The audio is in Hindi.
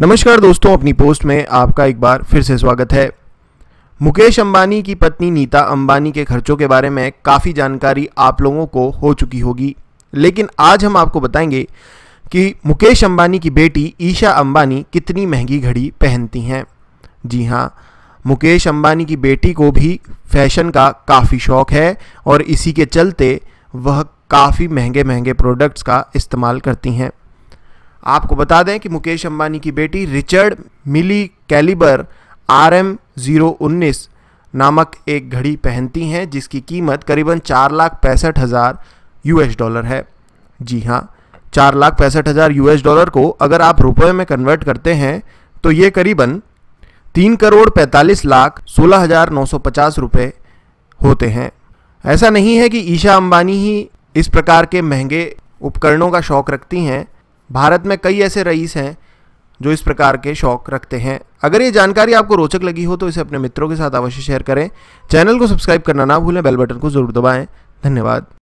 नमस्कार दोस्तों अपनी पोस्ट में आपका एक बार फिर से स्वागत है मुकेश अंबानी की पत्नी नीता अंबानी के खर्चों के बारे में काफ़ी जानकारी आप लोगों को हो चुकी होगी लेकिन आज हम आपको बताएंगे कि मुकेश अंबानी की बेटी ईशा अंबानी कितनी महंगी घड़ी पहनती हैं जी हाँ मुकेश अंबानी की बेटी को भी फैशन का काफ़ी शौक है और इसी के चलते वह काफ़ी महंगे महंगे प्रोडक्ट्स का इस्तेमाल करती हैं आपको बता दें कि मुकेश अंबानी की बेटी Richard Mille calibre R M zero उन्नीस नामक एक घड़ी पहनती हैं जिसकी कीमत करीबन चार लाख पैंसठ हज़ार यू डॉलर है जी हाँ चार लाख पैंसठ हज़ार यू डॉलर को अगर आप रुपये में कन्वर्ट करते हैं तो ये करीबन तीन करोड़ पैंतालीस लाख सोलह हज़ार नौ सौ पचास रुपये होते हैं ऐसा नहीं है कि ईशा अंबानी ही इस प्रकार के महंगे उपकरणों का शौक रखती हैं भारत में कई ऐसे रईस हैं जो इस प्रकार के शौक रखते हैं अगर ये जानकारी आपको रोचक लगी हो तो इसे अपने मित्रों के साथ अवश्य शेयर करें चैनल को सब्सक्राइब करना ना भूलें बेल बटन को जरूर दबाएं धन्यवाद